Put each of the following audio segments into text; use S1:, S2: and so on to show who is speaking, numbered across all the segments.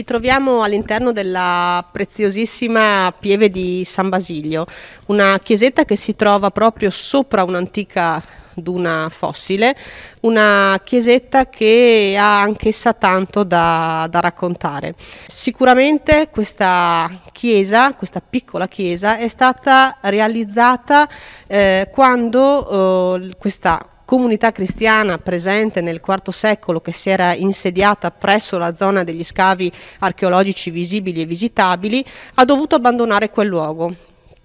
S1: ci troviamo all'interno della preziosissima pieve di San Basilio, una chiesetta che si trova proprio sopra un'antica duna fossile, una chiesetta che ha anch'essa tanto da, da, raccontare. Sicuramente questa chiesa, questa piccola chiesa, è stata realizzata eh, quando eh, questa comunità cristiana presente nel IV secolo che si era insediata presso la zona degli scavi archeologici visibili e visitabili, ha dovuto abbandonare quel luogo,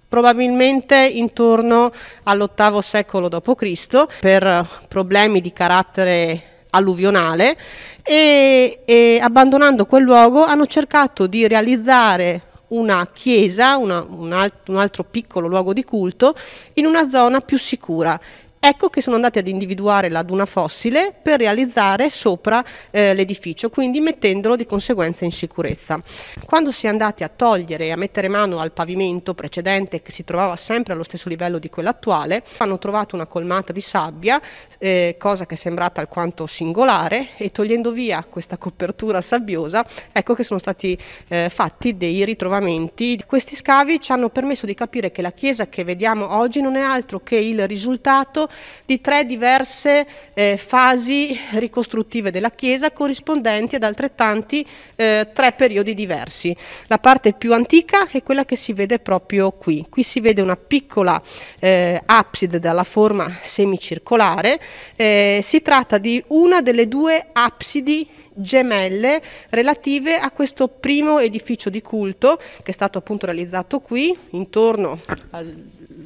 S1: probabilmente intorno all'VIII secolo d.C. per problemi di carattere alluvionale e, e, abbandonando quel luogo hanno cercato di realizzare una chiesa, una, un, alt un altro piccolo luogo di culto, in una zona più sicura Ecco che sono andati ad individuare la duna fossile per realizzare sopra eh, l'edificio, quindi mettendolo di conseguenza in sicurezza. Quando si è andati a togliere e a mettere mano al pavimento precedente che si trovava sempre allo stesso livello di quello attuale, hanno trovato una colmata di sabbia, eh, cosa che è sembrata alquanto singolare, e togliendo via questa copertura sabbiosa, ecco che sono stati eh, fatti dei ritrovamenti. Questi scavi ci hanno permesso di capire che la chiesa che vediamo oggi non è altro che il risultato di tre diverse eh, fasi ricostruttive della Chiesa corrispondenti ad altrettanti eh, tre periodi diversi. La parte più antica è quella che si vede proprio qui. Qui si vede una piccola eh, abside dalla forma semicircolare. Eh, si tratta di una delle due absidi gemelle relative a questo primo edificio di culto che è stato appunto realizzato qui intorno al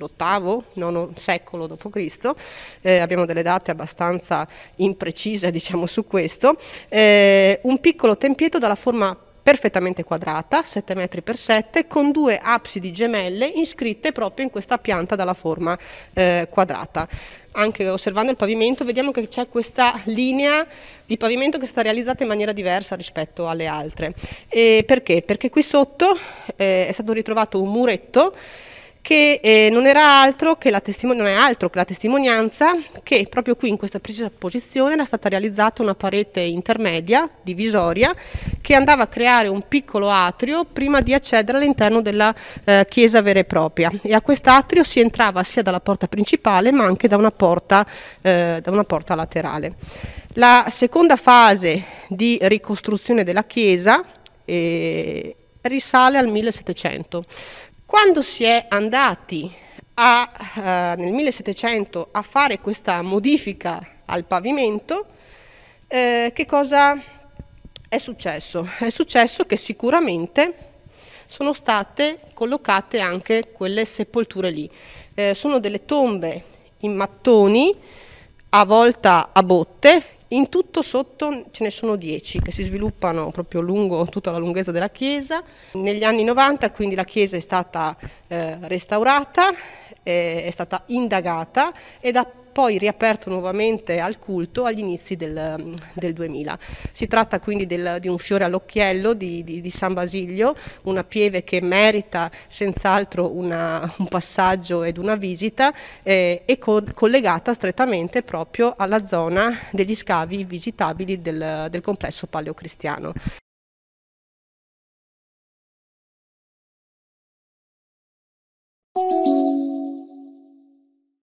S1: dell'ottavo, nono secolo d.C., eh, abbiamo delle date abbastanza imprecise diciamo su questo, eh, un piccolo tempietto dalla forma perfettamente quadrata, 7 metri per 7, con due absidi gemelle iscritte proprio in questa pianta dalla forma eh, quadrata. Anche osservando il pavimento vediamo che c'è questa linea di pavimento che sta realizzata in maniera diversa rispetto alle altre. E perché? Perché qui sotto eh, è stato ritrovato un muretto che eh, non, era altro che la non è altro che la testimonianza che proprio qui in questa precisa posizione era stata realizzata una parete intermedia, divisoria, che andava a creare un piccolo atrio prima di accedere all'interno della eh, chiesa vera e propria. E a quest'atrio si entrava sia dalla porta principale ma anche da una porta, eh, da una porta laterale. La seconda fase di ricostruzione della chiesa eh, risale al 1700. Quando si è andati a, eh, nel 1700 a fare questa modifica al pavimento, eh, che cosa è successo? È successo che sicuramente sono state collocate anche quelle sepolture lì. Eh, sono delle tombe in mattoni a volta a botte in tutto sotto ce ne sono 10 che si sviluppano proprio lungo tutta la lunghezza della chiesa. Negli anni 90 quindi la chiesa è stata eh, restaurata, eh, è stata indagata ed ha poi riaperto nuovamente al culto agli inizi del, del 2000. Si tratta quindi del, di un fiore all'occhiello di, di, di, San Basilio, una pieve che merita senz'altro un passaggio ed una visita eh, e co collegata strettamente proprio alla zona degli scavi visitabili del, del complesso paleocristiano.